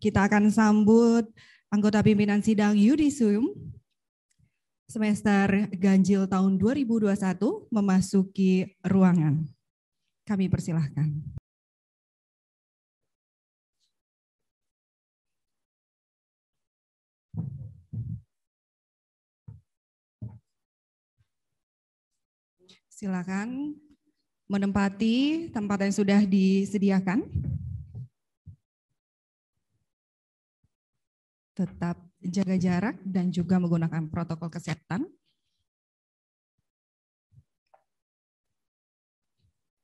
kita akan sambut anggota pimpinan sidang Yudisium semester ganjil tahun 2021 memasuki ruangan. Kami persilahkan. Silakan menempati tempat yang sudah disediakan. tetap jaga jarak dan juga menggunakan protokol kesehatan.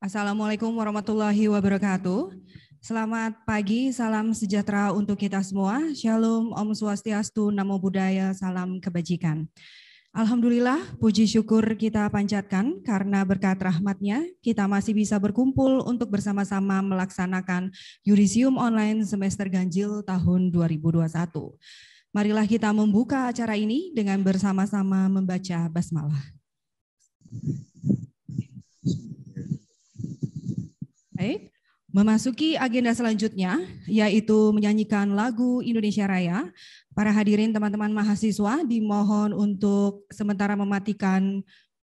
Assalamualaikum warahmatullahi wabarakatuh. Selamat pagi, salam sejahtera untuk kita semua. Shalom, Om Swastiastu, Namo Buddhaya, salam kebajikan. Alhamdulillah, puji syukur kita panjatkan karena berkat rahmatnya kita masih bisa berkumpul untuk bersama-sama melaksanakan Yurisium Online Semester Ganjil tahun 2021. Marilah kita membuka acara ini dengan bersama-sama membaca basmalah. Baik, Memasuki agenda selanjutnya, yaitu menyanyikan lagu Indonesia Raya. Para hadirin teman-teman mahasiswa dimohon untuk sementara mematikan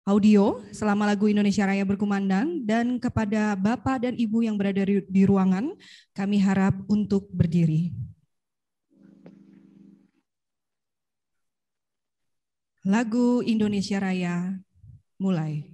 audio selama lagu Indonesia Raya berkumandang dan kepada Bapak dan Ibu yang berada di ruangan, kami harap untuk berdiri. Lagu Indonesia Raya mulai.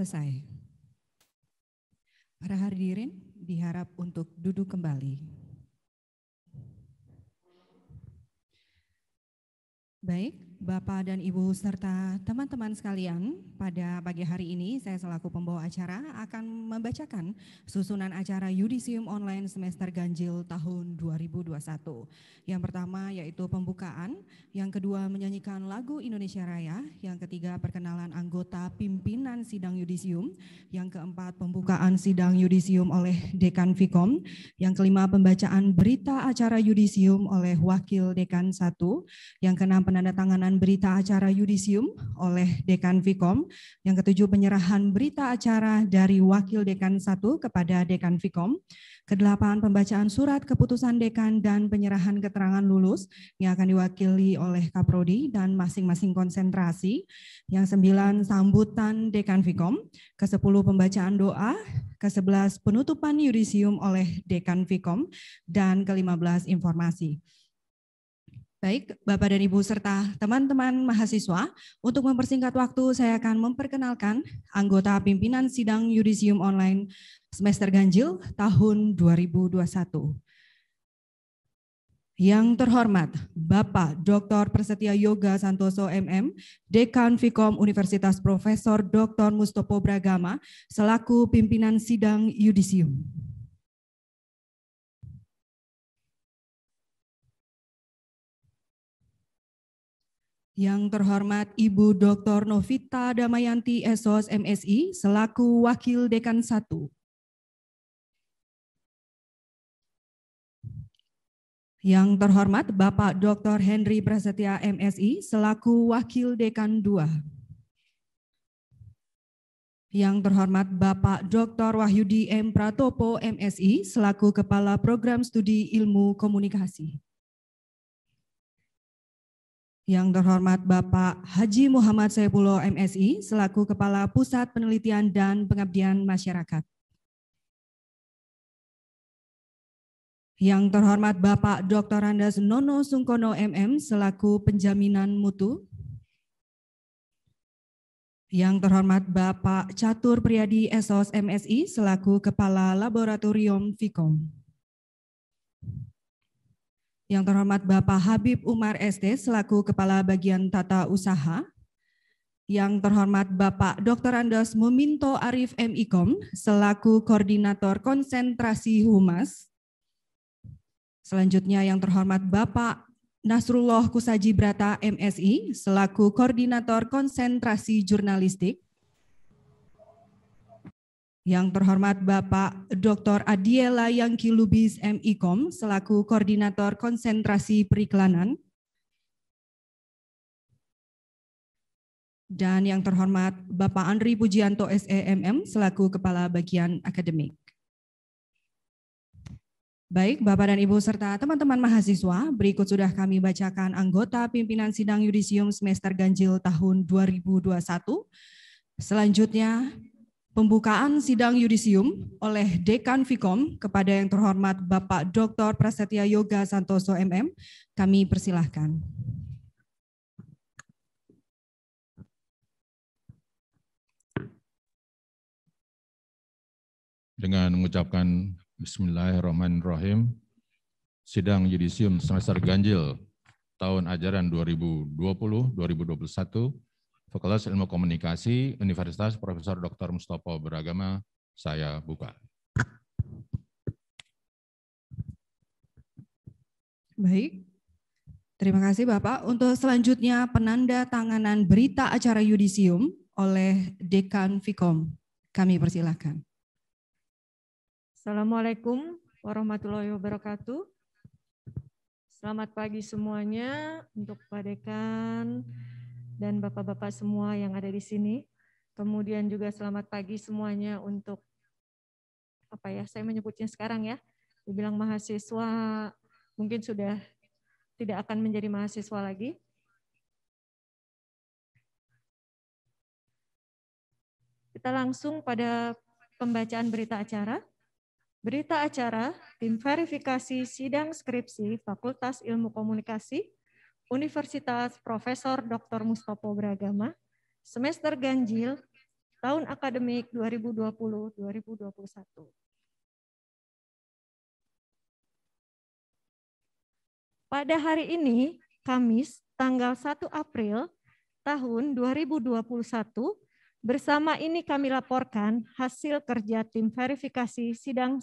selesai. Para hadirin diharap untuk duduk kembali. Baik, Bapak dan Ibu serta teman-teman sekalian, pada pagi hari ini saya selaku pembawa acara akan membacakan susunan acara Yudisium Online Semester Ganjil tahun 2021. Yang pertama yaitu pembukaan, yang kedua menyanyikan lagu Indonesia Raya, yang ketiga perkenalan anggota pimpinan sidang Yudisium, yang keempat pembukaan sidang Yudisium oleh Dekan Fikom, yang kelima pembacaan berita acara Yudisium oleh Wakil Dekan 1, yang keenam penandatanganan penyerahan berita acara yudisium oleh Dekan Vikom. Yang ketujuh penyerahan berita acara dari Wakil Dekan 1 kepada Dekan Vikom. Kedelapan pembacaan surat keputusan dekan dan penyerahan keterangan lulus yang akan diwakili oleh Kaprodi dan masing-masing konsentrasi. Yang sembilan sambutan Dekan Vikom. Kesepuluh pembacaan doa. ke Kesebelas penutupan yudisium oleh Dekan Vikom. Dan kelima belas informasi. Baik, Bapak dan Ibu serta teman-teman mahasiswa, untuk mempersingkat waktu saya akan memperkenalkan anggota pimpinan sidang yudisium online semester ganjil tahun 2021. Yang terhormat, Bapak Dr. Persetia Yoga Santoso MM, Dekan Fikom Universitas Profesor Dr. Mustopo Bragama, selaku pimpinan sidang yudisium. Yang terhormat Ibu Dr. Novita Damayanti Esos MSI selaku Wakil Dekan 1. Yang terhormat Bapak Dr. Henry Prasetya MSI selaku Wakil Dekan 2. Yang terhormat Bapak Dr. Wahyudi M. Pratopo MSI selaku Kepala Program Studi Ilmu Komunikasi yang terhormat Bapak Haji Muhammad Saipulo MSI selaku Kepala Pusat Penelitian dan Pengabdian Masyarakat. Yang terhormat Bapak Dr. Andas Nono Sungkono MM selaku Penjaminan Mutu. Yang terhormat Bapak Catur Priyadi Esos MSI selaku Kepala Laboratorium Fikom. Yang terhormat Bapak Habib Umar ST selaku Kepala Bagian Tata Usaha. Yang terhormat Bapak Dr. Andos Muminto Arif MIKOM selaku Koordinator Konsentrasi Humas. Selanjutnya yang terhormat Bapak Nasrullah Kusaji Brata MSI selaku Koordinator Konsentrasi Jurnalistik. Yang terhormat Bapak Dr. Adiela Yangki Lubis MIKOM selaku Koordinator Konsentrasi Periklanan. Dan yang terhormat Bapak Andri Pujianto SEMM selaku Kepala Bagian Akademik. Baik, Bapak dan Ibu serta teman-teman mahasiswa, berikut sudah kami bacakan anggota pimpinan sidang yudisium semester ganjil tahun 2021. Selanjutnya, Pembukaan sidang yudisium oleh Dekan Vikom kepada yang terhormat Bapak Dr. Prasetya Yoga Santoso MM, kami persilahkan. Dengan mengucapkan Bismillahirrahmanirrahim, sidang yudisium semester ganjil tahun ajaran 2020-2021 Fakultas Ilmu Komunikasi Universitas Profesor Dr. Mustopo Beragama, saya buka. Baik, terima kasih Bapak. Untuk selanjutnya penanda tanganan berita acara yudisium oleh Dekan Fikom. Kami persilahkan. Assalamualaikum warahmatullahi wabarakatuh. Selamat pagi semuanya untuk Pak Dekan, dan Bapak-Bapak semua yang ada di sini. Kemudian juga selamat pagi semuanya untuk apa ya? Saya menyebutnya sekarang ya. Dibilang mahasiswa mungkin sudah tidak akan menjadi mahasiswa lagi. Kita langsung pada pembacaan berita acara. Berita acara tim verifikasi sidang skripsi Fakultas Ilmu Komunikasi Universitas Profesor Dr. Mustopo Bragama, semester ganjil tahun akademik 2020-2021. Pada hari ini, Kamis, tanggal 1 April tahun 2021, bersama ini kami laporkan hasil kerja tim verifikasi sidang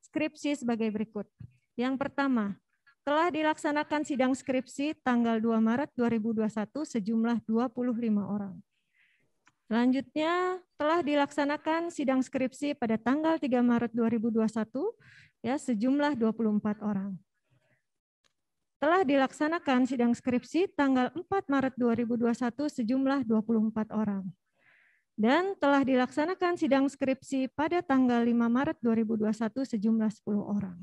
skripsi sebagai berikut. Yang pertama, telah dilaksanakan sidang skripsi tanggal 2 Maret 2021 sejumlah 25 orang. Selanjutnya telah dilaksanakan sidang skripsi pada tanggal 3 Maret 2021 ya sejumlah 24 orang. Telah dilaksanakan sidang skripsi tanggal 4 Maret 2021 sejumlah 24 orang dan telah dilaksanakan sidang skripsi pada tanggal 5 Maret 2021 sejumlah 10 orang.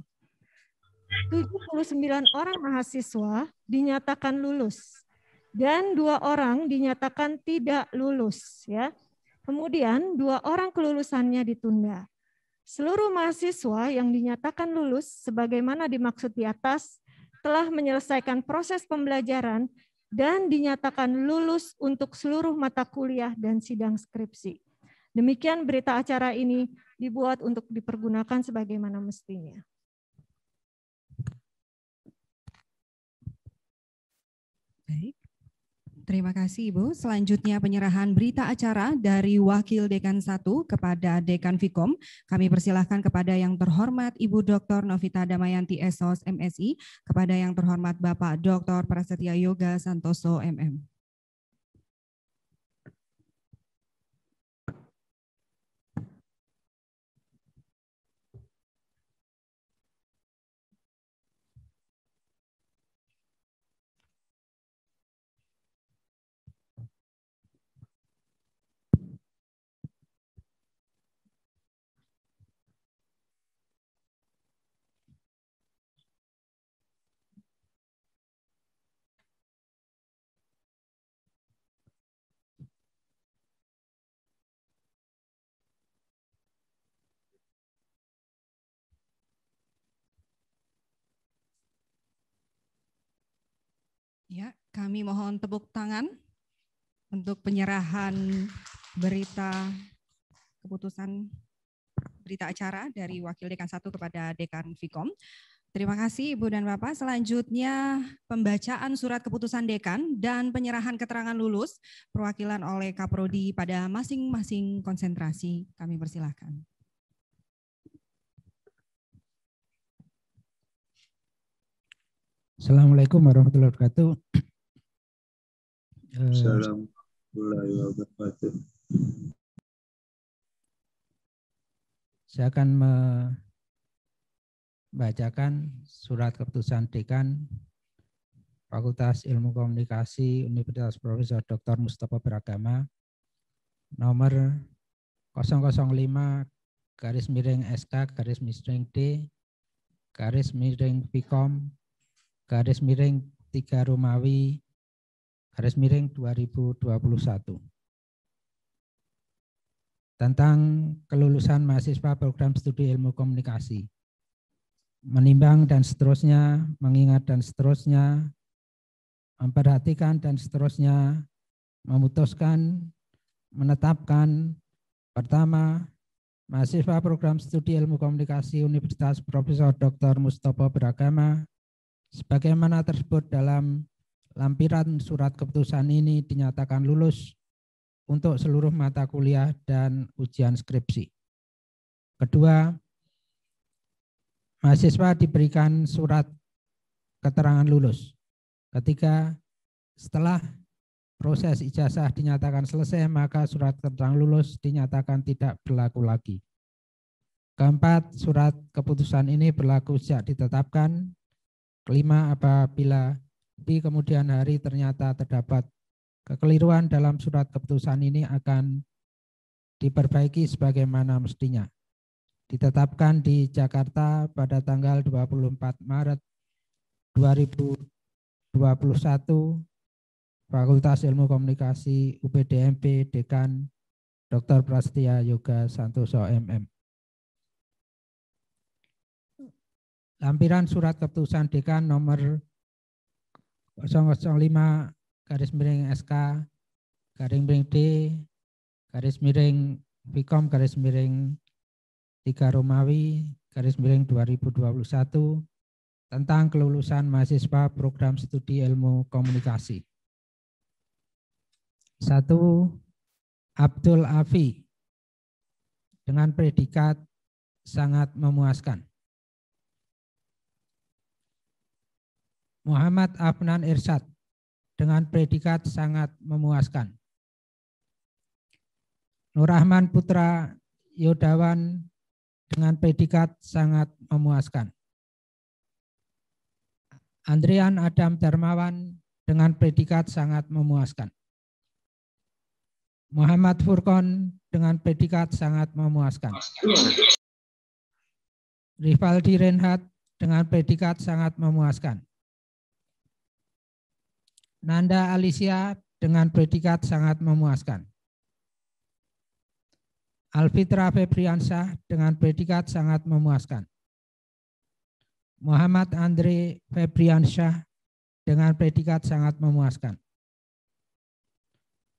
79 orang mahasiswa dinyatakan lulus dan dua orang dinyatakan tidak lulus ya. Kemudian dua orang kelulusannya ditunda. Seluruh mahasiswa yang dinyatakan lulus sebagaimana dimaksud di atas telah menyelesaikan proses pembelajaran dan dinyatakan lulus untuk seluruh mata kuliah dan sidang skripsi. Demikian berita acara ini dibuat untuk dipergunakan sebagaimana mestinya. Baik. Terima kasih Ibu. Selanjutnya penyerahan berita acara dari Wakil Dekan 1 kepada Dekan Vikom. Kami persilahkan kepada yang terhormat Ibu Dr. Novita Damayanti Esos MSI, kepada yang terhormat Bapak Dr. Prasetya Yoga Santoso MM. Kami mohon tepuk tangan untuk penyerahan berita keputusan berita acara dari Wakil Dekan 1 kepada Dekan Fikom. Terima kasih Ibu dan Bapak. Selanjutnya pembacaan surat keputusan dekan dan penyerahan keterangan lulus perwakilan oleh Kaprodi pada masing-masing konsentrasi. Kami persilahkan. Assalamualaikum warahmatullahi wabarakatuh. Assalamualaikum hmm. warahmatullahi wabarakatuh. Saya akan membacakan surat keputusan dekan Fakultas Ilmu Komunikasi Universitas Profesor Dr. Mustafa Beragama nomor 005 garis miring SK garis miring D garis miring Vkom garis miring 3 Romawi garis miring 2021 tentang kelulusan mahasiswa program studi ilmu komunikasi menimbang dan seterusnya mengingat dan seterusnya memperhatikan dan seterusnya memutuskan menetapkan pertama mahasiswa program studi ilmu komunikasi Universitas Profesor Dr. Mustopo Beragama sebagaimana tersebut dalam lampiran surat keputusan ini dinyatakan lulus untuk seluruh mata kuliah dan ujian skripsi. Kedua, mahasiswa diberikan surat keterangan lulus. Ketiga, setelah proses ijazah dinyatakan selesai, maka surat keterangan lulus dinyatakan tidak berlaku lagi. Keempat, surat keputusan ini berlaku sejak ditetapkan. Kelima, apabila di kemudian hari ternyata terdapat kekeliruan dalam surat keputusan ini akan diperbaiki sebagaimana mestinya. Ditetapkan di Jakarta pada tanggal 24 Maret 2021 Fakultas Ilmu Komunikasi UPDMP Dekan Dr. Prastia Yoga Santoso MM. Lampiran surat keputusan Dekan nomor 005 garis miring SK garing miring D garis miring Vkom garis miring 3 Romawi garis miring 2021 tentang kelulusan mahasiswa program studi ilmu komunikasi. Satu, Abdul Afi dengan predikat sangat memuaskan. Muhammad Afnan Irsat dengan predikat sangat memuaskan. Nur Rahman Putra Yodawan dengan predikat sangat memuaskan. Andrian Adam Darmawan dengan predikat sangat memuaskan. Muhammad Furkon dengan predikat sangat memuaskan. Rivaldi Renhat dengan predikat sangat memuaskan. Nanda Alicia dengan predikat sangat memuaskan. Alfitra Febriansyah dengan predikat sangat memuaskan. Muhammad Andre Febriansyah dengan predikat sangat memuaskan.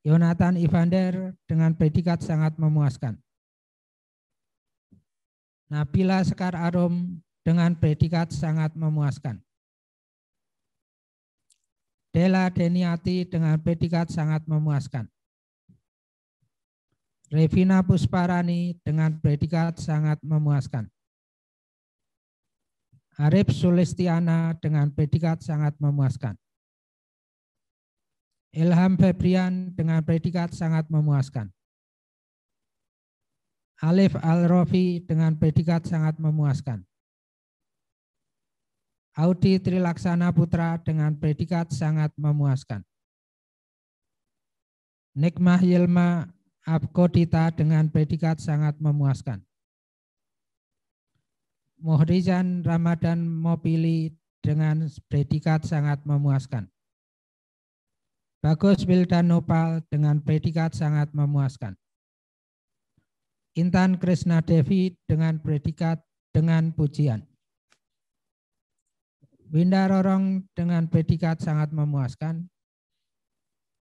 Yonatan Ivander dengan predikat sangat memuaskan. Nabila Sekar Arum dengan predikat sangat memuaskan. Dela Deniati dengan predikat sangat memuaskan. Revina Pusparani dengan predikat sangat memuaskan. Arif Sulistiana dengan predikat sangat memuaskan. Ilham Febrian dengan predikat sangat memuaskan. Alif Al-Rofi dengan predikat sangat memuaskan. Audi Trilaksana Putra dengan predikat sangat memuaskan. Nikmah Yilma Abkodita dengan predikat sangat memuaskan. Mohrizan Ramadan Mobili dengan predikat sangat memuaskan. Bagus Wildan Nopal dengan predikat sangat memuaskan. Intan Krishna Devi dengan predikat dengan pujian. Winda Rorong dengan predikat sangat memuaskan.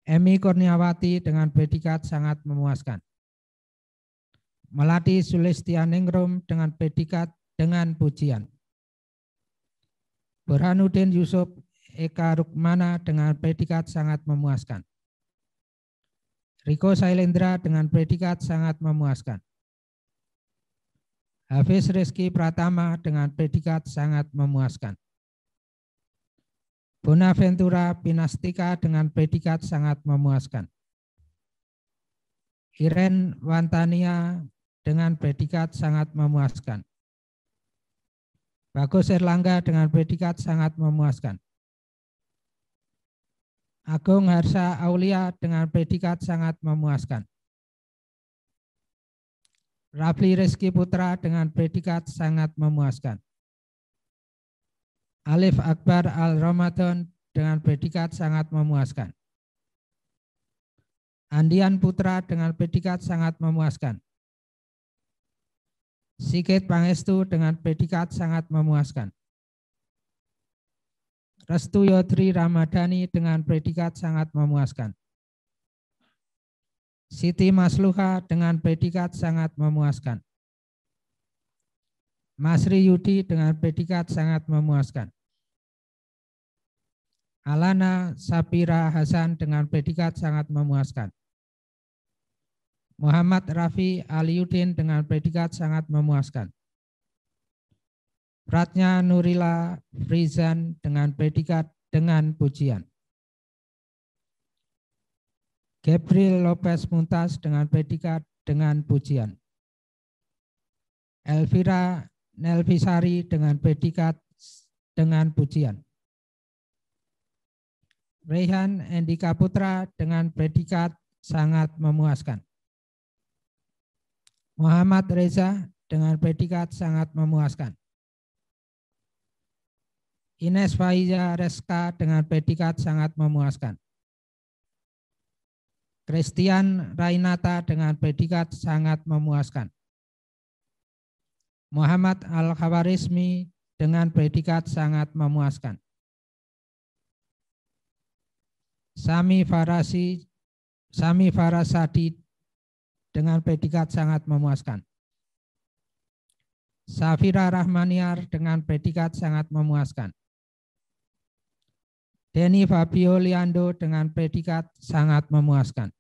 Emi Kurniawati dengan predikat sangat memuaskan. Melati Sulistianingrum dengan predikat dengan pujian. Burhanuddin Yusuf Eka Rukmana dengan predikat sangat memuaskan. Riko Sailendra dengan predikat sangat memuaskan. Hafiz Rizki Pratama dengan predikat sangat memuaskan. Bonaventura Pinastika dengan predikat sangat memuaskan. Iren Wantania dengan predikat sangat memuaskan. Bagus Erlangga dengan predikat sangat memuaskan. Agung Harsa Aulia dengan predikat sangat memuaskan. Rafli Rizki Putra dengan predikat sangat memuaskan. Alif Akbar Al-Ramadan dengan predikat sangat memuaskan. Andian Putra dengan predikat sangat memuaskan. Sikit Pangestu dengan predikat sangat memuaskan. Restu Yodri Ramadhani dengan predikat sangat memuaskan. Siti Masluha dengan predikat sangat memuaskan. Masri Yudi dengan predikat sangat memuaskan. Alana Sapira Hasan dengan predikat sangat memuaskan. Muhammad Rafi Aliuddin dengan predikat sangat memuaskan. Pratnya Nurila Frizan dengan predikat dengan pujian. Gabriel Lopez Muntas dengan predikat dengan pujian. Elvira Nelvisari dengan predikat dengan pujian. Rehan Endika Putra dengan predikat sangat memuaskan. Muhammad Reza dengan predikat sangat memuaskan. Ines Faiza Reska dengan predikat sangat memuaskan. Christian Rainata dengan predikat sangat memuaskan. Muhammad Al-Khawarizmi dengan predikat sangat memuaskan. Sami Farasi Sami Farasadi dengan predikat sangat memuaskan. Safira Rahmaniar dengan predikat sangat memuaskan. Denny Fabio Liando dengan predikat sangat memuaskan.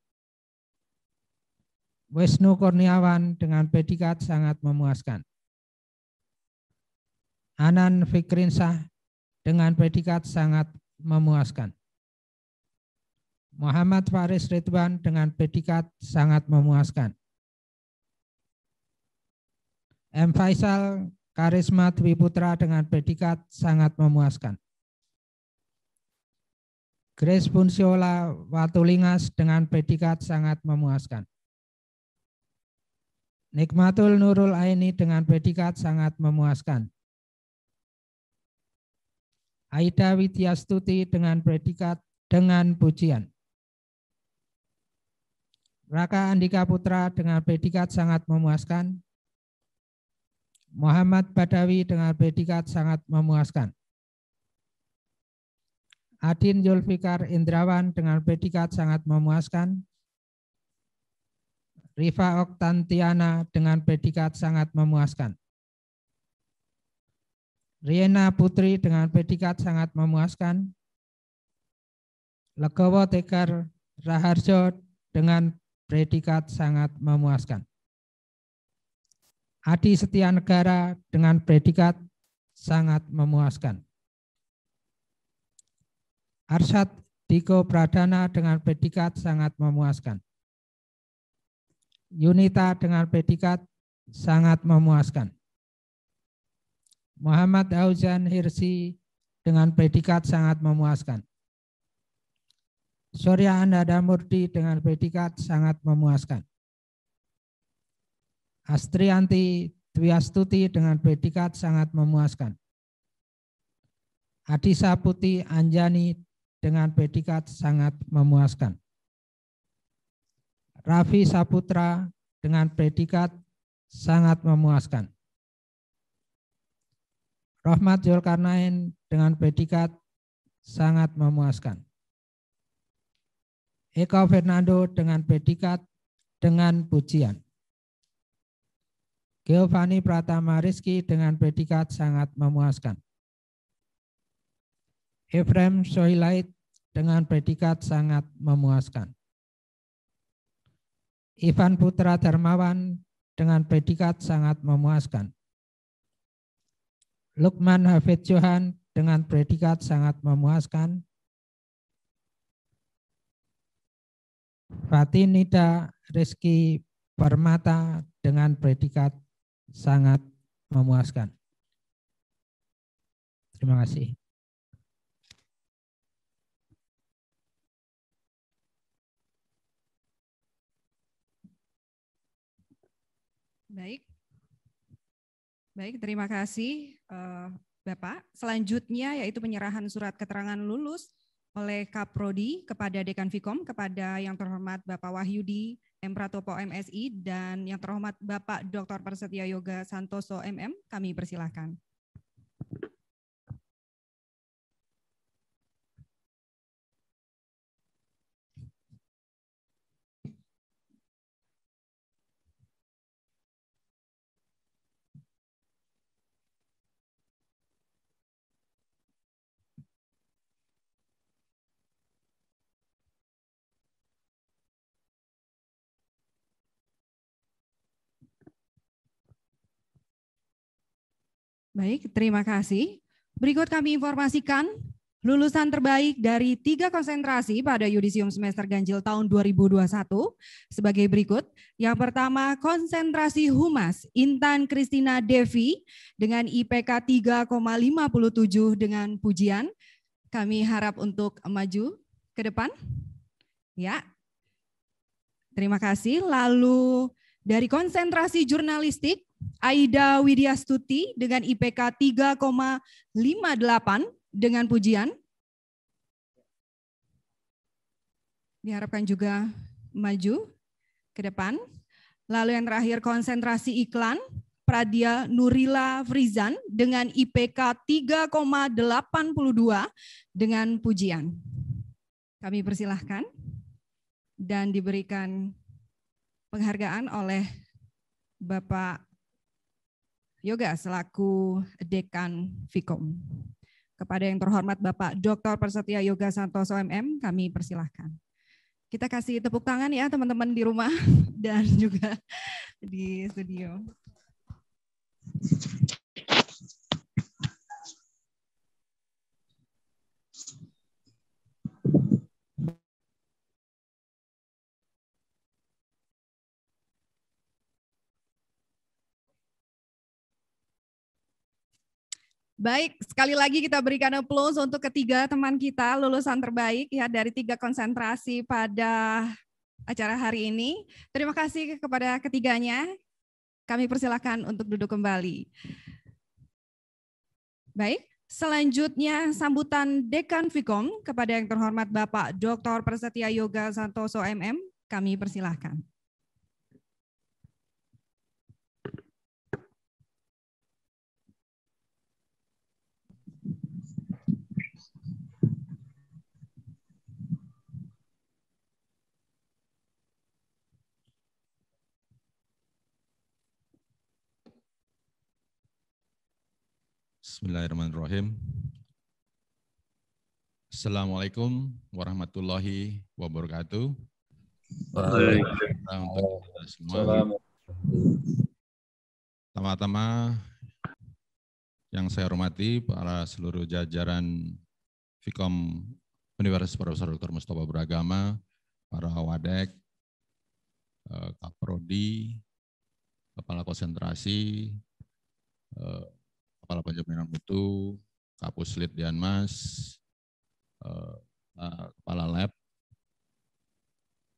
Wisnu Kurniawan dengan predikat sangat memuaskan. Anan Fikrinsah dengan predikat sangat memuaskan. Muhammad Faris Ridwan dengan predikat sangat memuaskan. M. Faisal Karisma Dwi Putra dengan predikat sangat memuaskan. Grace Bunsiola Watulingas dengan predikat sangat memuaskan. Nikmatul Nurul Aini dengan predikat sangat memuaskan. Aida Stuti dengan predikat dengan pujian. Raka Andika Putra dengan predikat sangat memuaskan. Muhammad Badawi dengan predikat sangat memuaskan. Adin Yulfikar Indrawan dengan predikat sangat memuaskan. Riva Oktantiana dengan predikat sangat memuaskan. Riena Putri dengan predikat sangat memuaskan. Legowo Tegar Raharjo dengan predikat sangat memuaskan. Adi Setia Negara dengan predikat sangat memuaskan. Arsyad Diko Pradana dengan predikat sangat memuaskan. Yunita dengan predikat sangat memuaskan. Muhammad Auzan Hirsi dengan predikat sangat memuaskan. Surya Andada Murti dengan predikat sangat memuaskan. Astrianti Dwiastuti dengan predikat sangat memuaskan. Adisa Putih Anjani dengan predikat sangat memuaskan. Raffi Saputra dengan predikat sangat memuaskan. Rahmat Zulkarnain dengan predikat sangat memuaskan. Eko Fernando dengan predikat dengan pujian. Giovanni Pratama Rizky dengan predikat sangat memuaskan. Efrem Sohilait dengan predikat sangat memuaskan. Ivan Putra Darmawan dengan predikat sangat memuaskan. Lukman Hafid Johan dengan predikat sangat memuaskan. Ratinida Rizki Permata dengan predikat sangat memuaskan. Terima kasih. Baik. Baik, terima kasih eh, Bapak. Selanjutnya yaitu penyerahan surat keterangan lulus oleh Kaprodi kepada Dekan Vikom, kepada yang terhormat Bapak Wahyudi M. Pratopo MSI, dan yang terhormat Bapak Dr. Persetia Yoga Santoso MM, kami persilahkan. Baik, terima kasih. Berikut kami informasikan lulusan terbaik dari tiga konsentrasi pada Yudisium semester ganjil tahun 2021 sebagai berikut. Yang pertama, konsentrasi humas Intan Kristina Devi dengan IPK 3,57 dengan pujian. Kami harap untuk maju ke depan. Ya. Terima kasih. Lalu dari konsentrasi jurnalistik Aida Widyastuti dengan IPK 3,58 dengan pujian. Diharapkan juga maju ke depan. Lalu yang terakhir konsentrasi iklan Pradia Nurila Frizan dengan IPK 3,82 dengan pujian. Kami persilahkan dan diberikan penghargaan oleh Bapak Yoga selaku Dekan Fikom. Kepada yang terhormat Bapak Dr. Persetia Yoga Santoso MM, kami persilahkan. Kita kasih tepuk tangan ya teman-teman di rumah dan juga di studio. Baik, sekali lagi kita berikan applause untuk ketiga teman kita lulusan terbaik ya dari tiga konsentrasi pada acara hari ini. Terima kasih kepada ketiganya. Kami persilahkan untuk duduk kembali. Baik, Selanjutnya sambutan Dekan Fikom kepada yang terhormat Bapak Dr. Persetia Yoga Santoso MM. Kami persilahkan. Bismillahirrahmanirrahim. Assalamualaikum warahmatullahi wabarakatuh. Waalaikumsalam Pertama-tama yang saya hormati para seluruh jajaran Fikom Universitas Profesor Dr. Mustafa Beragama, para Wadek, eh, Kaprodi, Kepala Konsentrasi, eh, Kepala Penjaminan Mutu, Kapus Lid Dianmas, eh, eh, Kepala Lab,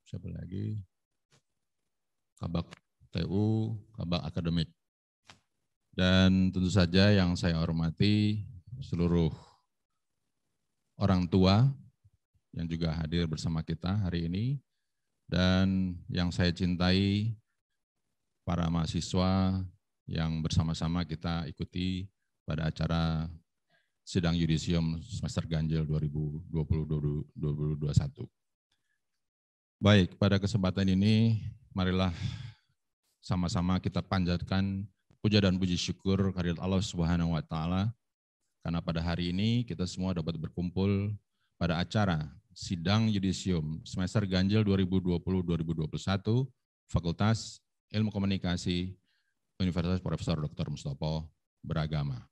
siapa lagi? Kabak TU, Kabak Akademik. Dan tentu saja yang saya hormati seluruh orang tua yang juga hadir bersama kita hari ini dan yang saya cintai para mahasiswa yang bersama-sama kita ikuti pada acara sidang yudisium semester ganjil 2020-2021. Baik, pada kesempatan ini marilah sama-sama kita panjatkan puja dan puji syukur kehadirat Allah Subhanahu wa taala karena pada hari ini kita semua dapat berkumpul pada acara sidang yudisium semester ganjil 2020-2021 Fakultas Ilmu Komunikasi Universitas Profesor Dr. Mustopo Beragama.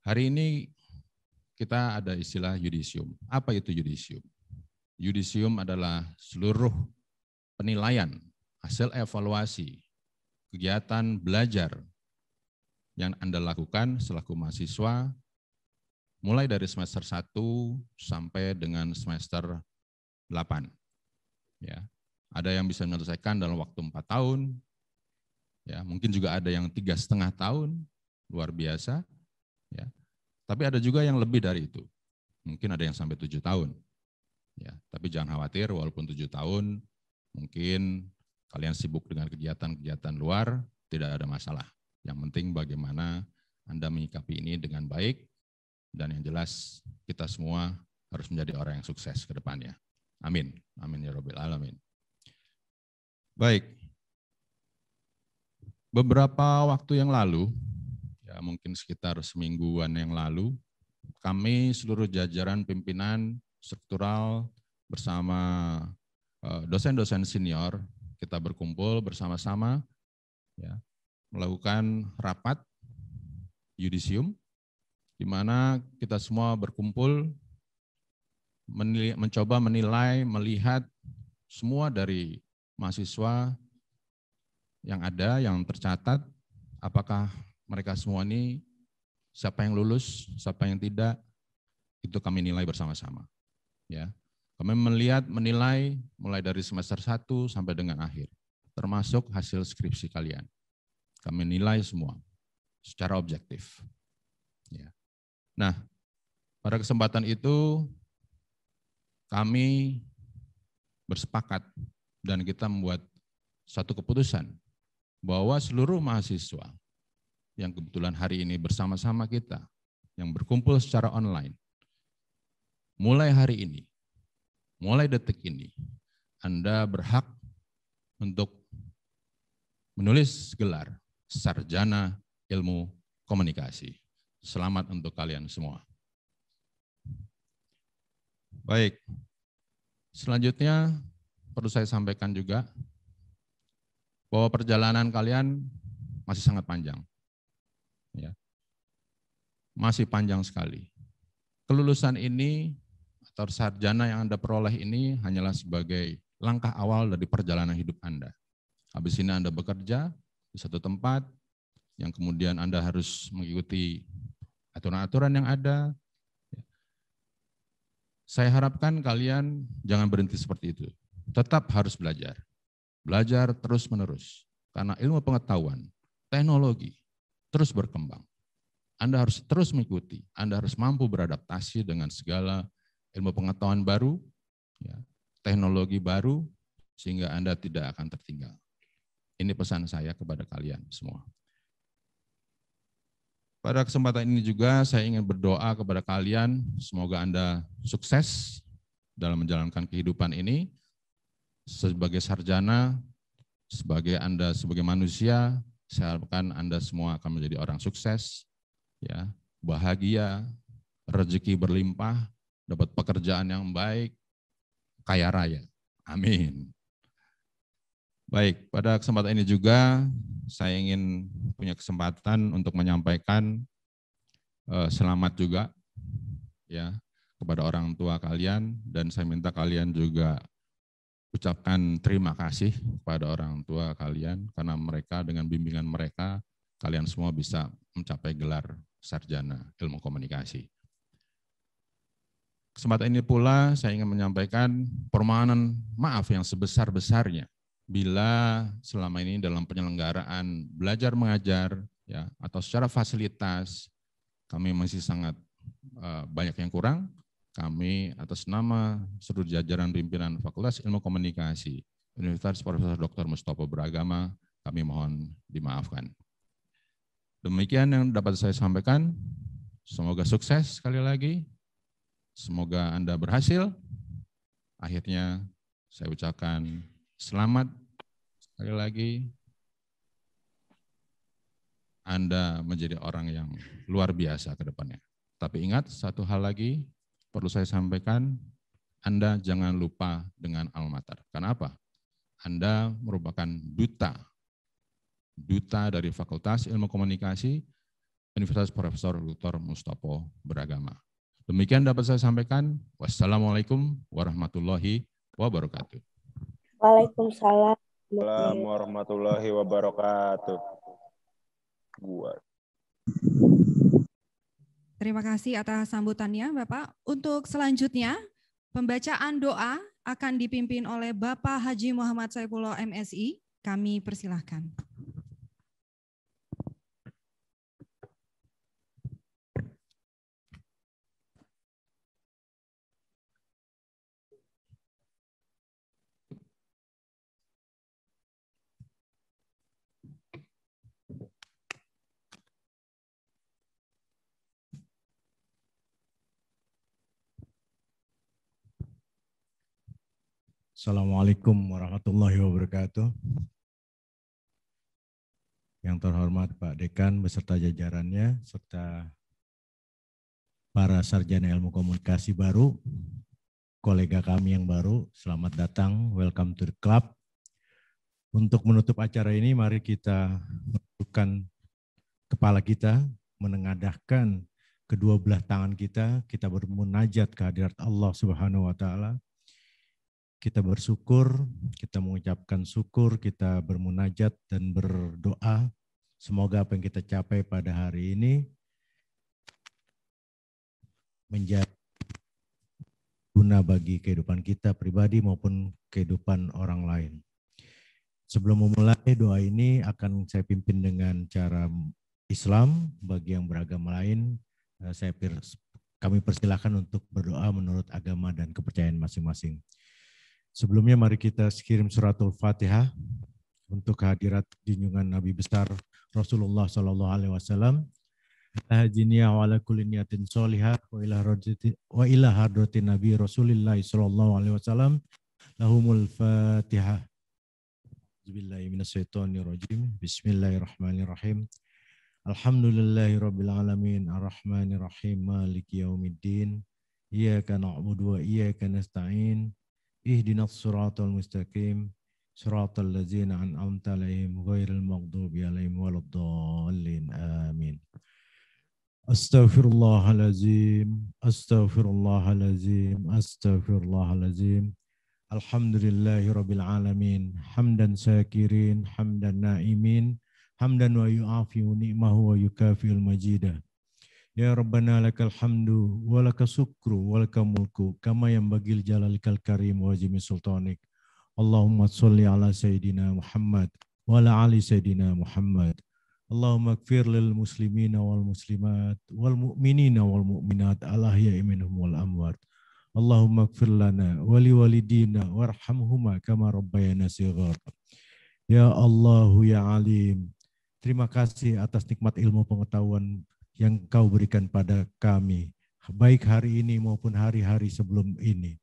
Hari ini kita ada istilah yudisium. Apa itu yudisium? Yudisium adalah seluruh penilaian, hasil evaluasi, kegiatan belajar yang Anda lakukan selaku mahasiswa mulai dari semester 1 sampai dengan semester 8. Ya. Ada yang bisa menyelesaikan dalam waktu 4 tahun, ya mungkin juga ada yang tiga setengah tahun, luar biasa Ya. Tapi ada juga yang lebih dari itu. Mungkin ada yang sampai tujuh tahun. Ya, tapi jangan khawatir, walaupun tujuh tahun, mungkin kalian sibuk dengan kegiatan-kegiatan luar, tidak ada masalah. Yang penting bagaimana Anda menyikapi ini dengan baik, dan yang jelas kita semua harus menjadi orang yang sukses ke depannya. Amin. Amin ya Robbal Alamin. Baik. Beberapa waktu yang lalu, ya mungkin sekitar semingguan yang lalu, kami seluruh jajaran pimpinan struktural bersama eh, dosen-dosen senior kita berkumpul bersama-sama ya melakukan rapat yudisium di mana kita semua berkumpul mencoba menilai melihat semua dari mahasiswa yang ada yang tercatat apakah mereka semua ini siapa yang lulus, siapa yang tidak, itu kami nilai bersama-sama. Ya, kami melihat, menilai mulai dari semester 1 sampai dengan akhir, termasuk hasil skripsi kalian. Kami nilai semua secara objektif. Ya. Nah, pada kesempatan itu kami bersepakat dan kita membuat satu keputusan bahwa seluruh mahasiswa yang kebetulan hari ini bersama-sama kita yang berkumpul secara online. Mulai hari ini, mulai detik ini, Anda berhak untuk menulis gelar sarjana ilmu komunikasi. Selamat untuk kalian semua. Baik. Selanjutnya perlu saya sampaikan juga bahwa perjalanan kalian masih sangat panjang masih panjang sekali. Kelulusan ini atau sarjana yang Anda peroleh ini hanyalah sebagai langkah awal dari perjalanan hidup Anda. Habis ini Anda bekerja di satu tempat yang kemudian Anda harus mengikuti aturan-aturan yang ada. Saya harapkan kalian jangan berhenti seperti itu. Tetap harus belajar. Belajar terus-menerus. Karena ilmu pengetahuan, teknologi terus berkembang. Anda harus terus mengikuti, Anda harus mampu beradaptasi dengan segala ilmu pengetahuan baru, ya, teknologi baru, sehingga Anda tidak akan tertinggal. Ini pesan saya kepada kalian semua. Pada kesempatan ini juga saya ingin berdoa kepada kalian, semoga Anda sukses dalam menjalankan kehidupan ini sebagai sarjana, sebagai Anda sebagai manusia, saya harapkan Anda semua akan menjadi orang sukses, ya bahagia, rezeki berlimpah, dapat pekerjaan yang baik, kaya raya. Amin. Baik, pada kesempatan ini juga saya ingin punya kesempatan untuk menyampaikan uh, selamat juga ya kepada orang tua kalian dan saya minta kalian juga ucapkan terima kasih kepada orang tua kalian karena mereka dengan bimbingan mereka kalian semua bisa mencapai gelar sarjana ilmu komunikasi. Kesempatan ini pula saya ingin menyampaikan permohonan maaf yang sebesar-besarnya bila selama ini dalam penyelenggaraan belajar mengajar ya atau secara fasilitas kami masih sangat uh, banyak yang kurang. Kami atas nama seluruh jajaran pimpinan Fakultas Ilmu Komunikasi Universitas Profesor Dr. Mustafa Beragama kami mohon dimaafkan. Demikian yang dapat saya sampaikan. Semoga sukses sekali lagi. Semoga Anda berhasil. Akhirnya saya ucapkan selamat sekali lagi. Anda menjadi orang yang luar biasa ke depannya. Tapi ingat satu hal lagi perlu saya sampaikan, Anda jangan lupa dengan almatar. Kenapa? Anda merupakan duta duta dari Fakultas Ilmu Komunikasi Universitas Profesor Dr. Mustopo Beragama. Demikian dapat saya sampaikan. Wassalamualaikum warahmatullahi wabarakatuh. Waalaikumsalam warahmatullahi wabarakatuh. Buat. Terima kasih atas sambutannya, Bapak. Untuk selanjutnya, pembacaan doa akan dipimpin oleh Bapak Haji Muhammad Saifullah MSI. Kami persilahkan. Assalamualaikum warahmatullahi wabarakatuh. Yang terhormat Pak Dekan beserta jajarannya serta para sarjana ilmu komunikasi baru, kolega kami yang baru, selamat datang, welcome to the club. Untuk menutup acara ini mari kita menundukkan kepala kita, menengadahkan kedua belah tangan kita, kita bermunajat kehadirat Allah Subhanahu wa taala kita bersyukur, kita mengucapkan syukur, kita bermunajat dan berdoa. Semoga apa yang kita capai pada hari ini menjadi guna bagi kehidupan kita pribadi maupun kehidupan orang lain. Sebelum memulai doa ini akan saya pimpin dengan cara Islam bagi yang beragama lain. Eh, saya kami persilahkan untuk berdoa menurut agama dan kepercayaan masing-masing. Sebelumnya mari kita kirim suratul Fatihah untuk hadirat junjungan Nabi besar Rasulullah Sallallahu Alaihi Wasallam. Hajiniya wa ala kulli niyatin solihah wa ila wa ila hadratin Nabi Rasulillah sallallahu alaihi wasallam lahumul Fatihah. Bismillahi minasyaitonir rajim. Bismillahirrahmanirrahim. Alhamdulillahi rabbil alamin arrahmanirrahim maliki yaumiddin. Iyyaka na'budu wa iyyaka nasta'in. اهدنا الصراط المستقيم صراط الذين أنعمت عليهم غير المغضوب عليهم ولا الضالين آمين أستغفر الله العظيم أستغفر الله العظيم أستغفر الله العظيم الحمد لله رب العالمين حمدا شاكرين حمدا نائمين حمدا ويعافي نعمه ويكافئ المجيده Ya Rabbana lakal hamdu wa lakal sukru wa lakal mulku kama yang bagil jalalikal karim wa jimi sultanik. Allahumma salli ala Sayyidina Muhammad wa ala ali Sayyidina Muhammad. Allahumma kfir lil muslimina wal muslimat wal mu'minina wal mu'minat al ahya'i minhum wal amwat. Allahumma kfir lana wali walidina warhamhuma kama rabbayana sighar. Ya Allahu ya Alim. Terima kasih atas nikmat ilmu pengetahuan yang Kau berikan pada kami, baik hari ini maupun hari-hari sebelum ini.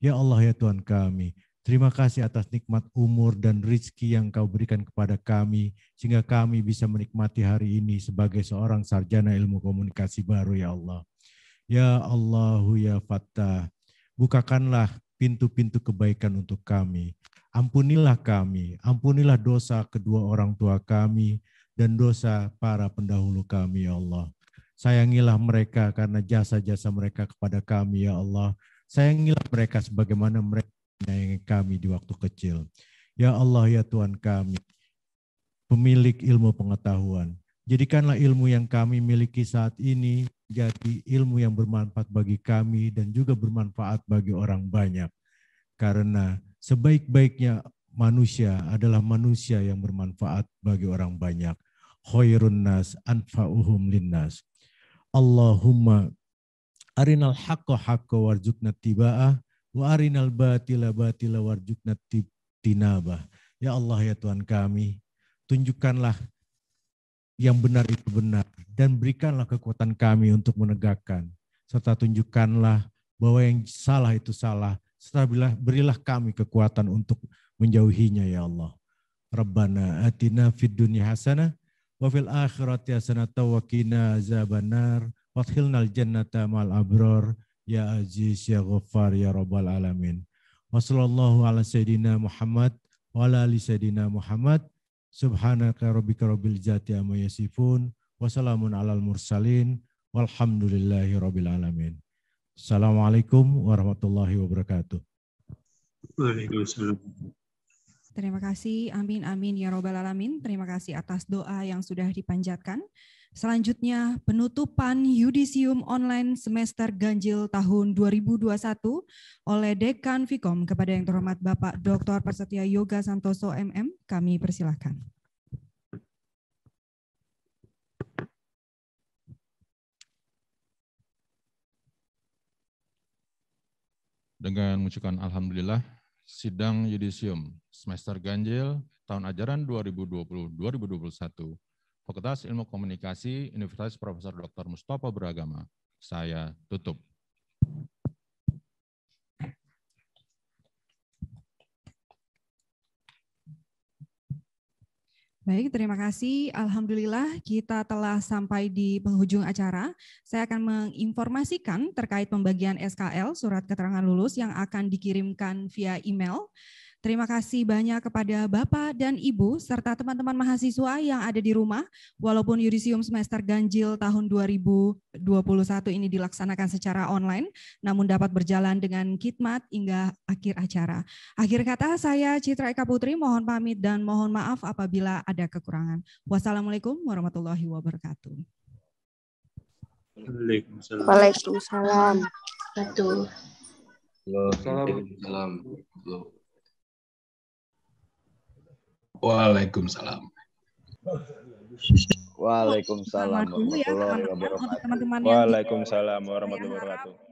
Ya Allah ya Tuhan kami, terima kasih atas nikmat umur dan rizki yang Kau berikan kepada kami, sehingga kami bisa menikmati hari ini sebagai seorang sarjana ilmu komunikasi baru ya Allah. Ya Allah ya Fattah, bukakanlah pintu-pintu kebaikan untuk kami. Ampunilah kami, ampunilah dosa kedua orang tua kami, dan dosa para pendahulu kami, ya Allah. Sayangilah mereka karena jasa-jasa mereka kepada kami, ya Allah. Sayangilah mereka sebagaimana mereka menyayangi kami di waktu kecil. Ya Allah, ya Tuhan kami, pemilik ilmu pengetahuan. Jadikanlah ilmu yang kami miliki saat ini jadi ilmu yang bermanfaat bagi kami dan juga bermanfaat bagi orang banyak. Karena sebaik-baiknya manusia adalah manusia yang bermanfaat bagi orang banyak. Khairun nas anfa'uhum linnas. Allahumma arinal haqqa haqqa warjukna tiba'ah wa arinal batila batila warjukna tinabah. Ya Allah ya Tuhan kami, tunjukkanlah yang benar itu benar dan berikanlah kekuatan kami untuk menegakkan serta tunjukkanlah bahwa yang salah itu salah serta berilah kami kekuatan untuk menjauhinya ya Allah. Rabbana atina fid dunya hasanah wa fil akhirati hasanata ya wa qina azabannar wadkhilnal jannata mal abrar ya aziz ya ghaffar ya rabbal alamin wa sallallahu ala sayidina Muhammad wa ala ali sayidina Muhammad subhanaka rabbika rabbil jati amma yasifun wa salamun alal mursalin walhamdulillahi rabbil alamin Assalamualaikum warahmatullahi wabarakatuh. Terima kasih. Amin, amin, ya robbal alamin. Terima kasih atas doa yang sudah dipanjatkan. Selanjutnya, penutupan Yudisium Online Semester Ganjil tahun 2021 oleh Dekan Vikom kepada yang terhormat Bapak Dr. Persetia Yoga Santoso MM. Kami persilahkan. Dengan mengucapkan Alhamdulillah, sidang yudisium semester ganjil tahun ajaran 2020-2021 Fakultas Ilmu Komunikasi Universitas Profesor Dr. Mustafa Beragama. Saya tutup. Baik, terima kasih. Alhamdulillah kita telah sampai di penghujung acara. Saya akan menginformasikan terkait pembagian SKL, surat keterangan lulus yang akan dikirimkan via email. Terima kasih banyak kepada Bapak dan Ibu serta teman-teman mahasiswa yang ada di rumah walaupun yurisium semester ganjil tahun 2021 ini dilaksanakan secara online namun dapat berjalan dengan khidmat hingga akhir acara. Akhir kata saya Citra Eka Putri mohon pamit dan mohon maaf apabila ada kekurangan. Wassalamualaikum warahmatullahi wabarakatuh. Waalaikumsalam. Waalaikumsalam. Waalaikumsalam. Waalaikumsalam. Waalaikumsalam. Ya Waalaikumsalam warahmatullahi wabarakatuh. Waalaikumsalam warahmatullahi wabarakatuh.